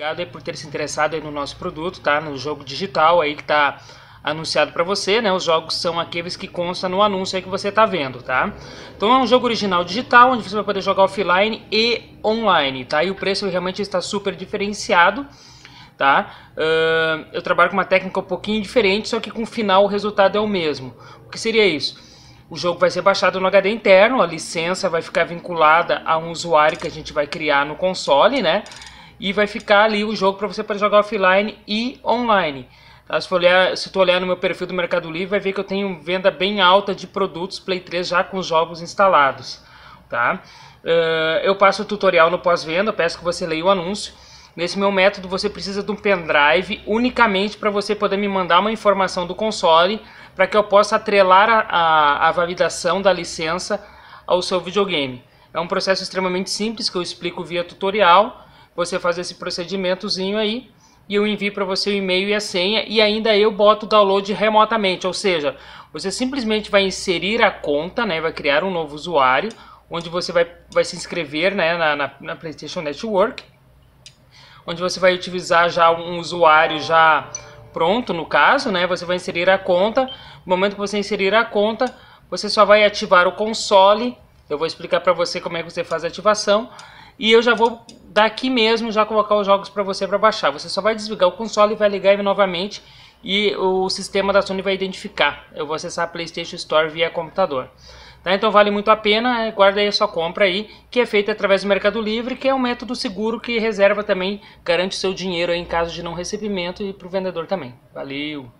Obrigado por ter se interessado no nosso produto, tá? No jogo digital aí que tá anunciado para você, né? Os jogos são aqueles que constam no anúncio aí que você tá vendo, tá? Então é um jogo original digital, onde você vai poder jogar offline e online, tá? E o preço realmente está super diferenciado, tá? Uh, eu trabalho com uma técnica um pouquinho diferente, só que com o final o resultado é o mesmo. O que seria isso? O jogo vai ser baixado no HD interno, a licença vai ficar vinculada a um usuário que a gente vai criar no console, né? e vai ficar ali o jogo para você poder jogar offline e online. Tá? Se, for olhar, se tu olhar no meu perfil do Mercado Livre, vai ver que eu tenho venda bem alta de produtos Play 3 já com jogos instalados. Tá? Uh, eu passo o tutorial no pós-venda, peço que você leia o anúncio. Nesse meu método, você precisa de um pendrive unicamente para você poder me mandar uma informação do console para que eu possa atrelar a, a, a validação da licença ao seu videogame. É um processo extremamente simples que eu explico via tutorial você faz esse procedimentozinho aí e eu envio para você o e-mail e a senha e ainda eu boto o download remotamente, ou seja, você simplesmente vai inserir a conta, né, vai criar um novo usuário, onde você vai, vai se inscrever né, na, na, na PlayStation Network, onde você vai utilizar já um usuário já pronto, no caso, né, você vai inserir a conta, no momento que você inserir a conta, você só vai ativar o console, eu vou explicar para você como é que você faz a ativação, e eu já vou daqui mesmo já colocar os jogos para você para baixar. Você só vai desligar o console e vai ligar ele novamente e o sistema da Sony vai identificar. Eu vou acessar a PlayStation Store via computador. Tá? Então vale muito a pena, é, guarda aí a sua compra aí, que é feita através do Mercado Livre, que é um método seguro que reserva também, garante seu dinheiro em caso de não recebimento e para o vendedor também. Valeu!